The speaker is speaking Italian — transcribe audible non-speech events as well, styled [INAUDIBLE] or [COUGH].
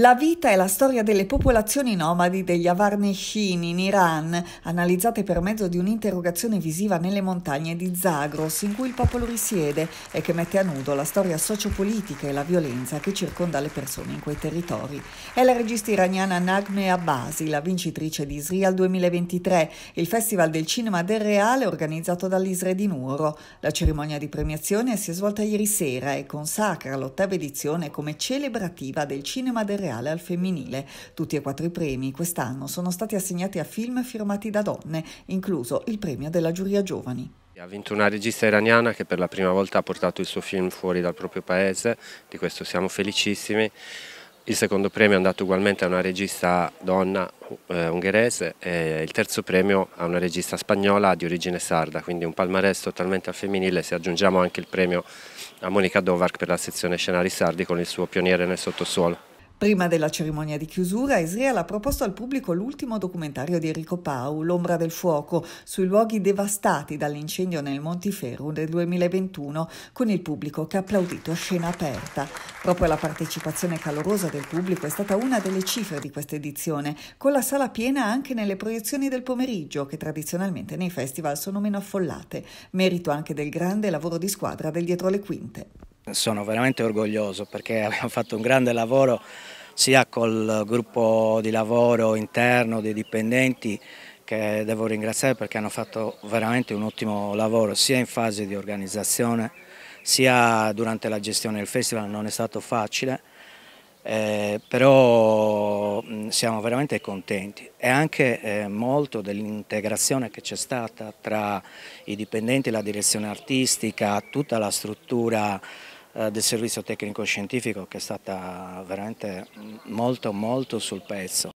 La vita e la storia delle popolazioni nomadi degli Avarnescini in Iran, analizzate per mezzo di un'interrogazione visiva nelle montagne di Zagros, in cui il popolo risiede e che mette a nudo la storia sociopolitica e la violenza che circonda le persone in quei territori. È la regista iraniana Nagme Abbasi, la vincitrice di Israel 2023, il Festival del Cinema del Reale organizzato dall'Isre di Nuro. La cerimonia di premiazione si è svolta ieri sera e consacra l'ottava edizione come celebrativa del cinema del Reale reale al femminile. Tutti e quattro i premi quest'anno sono stati assegnati a film firmati da donne, incluso il premio della giuria giovani. Ha vinto una regista iraniana che per la prima volta ha portato il suo film fuori dal proprio paese, di questo siamo felicissimi. Il secondo premio è andato ugualmente a una regista donna eh, ungherese e il terzo premio a una regista spagnola di origine sarda, quindi un palmarès totalmente al femminile se aggiungiamo anche il premio a Monica Dovark per la sezione scenari sardi con il suo pioniere nel sottosuolo. Prima della cerimonia di chiusura, Israel ha proposto al pubblico l'ultimo documentario di Enrico Pau, L'ombra del fuoco, sui luoghi devastati dall'incendio nel Montiferru del 2021, con il pubblico che ha applaudito a scena aperta. Proprio la partecipazione calorosa del pubblico è stata una delle cifre di questa edizione, con la sala piena anche nelle proiezioni del pomeriggio, che tradizionalmente nei festival sono meno affollate, merito anche del grande lavoro di squadra del dietro le quinte. Sono veramente orgoglioso perché [LAUGHS] abbiamo fatto un grande lavoro sia col gruppo di lavoro interno dei dipendenti che devo ringraziare perché hanno fatto veramente un ottimo lavoro sia in fase di organizzazione sia durante la gestione del festival, non è stato facile, eh, però mm, siamo veramente contenti e anche eh, molto dell'integrazione che c'è stata tra i dipendenti, la direzione artistica, tutta la struttura eh, del servizio tecnico scientifico che è stata veramente molto molto sul pezzo.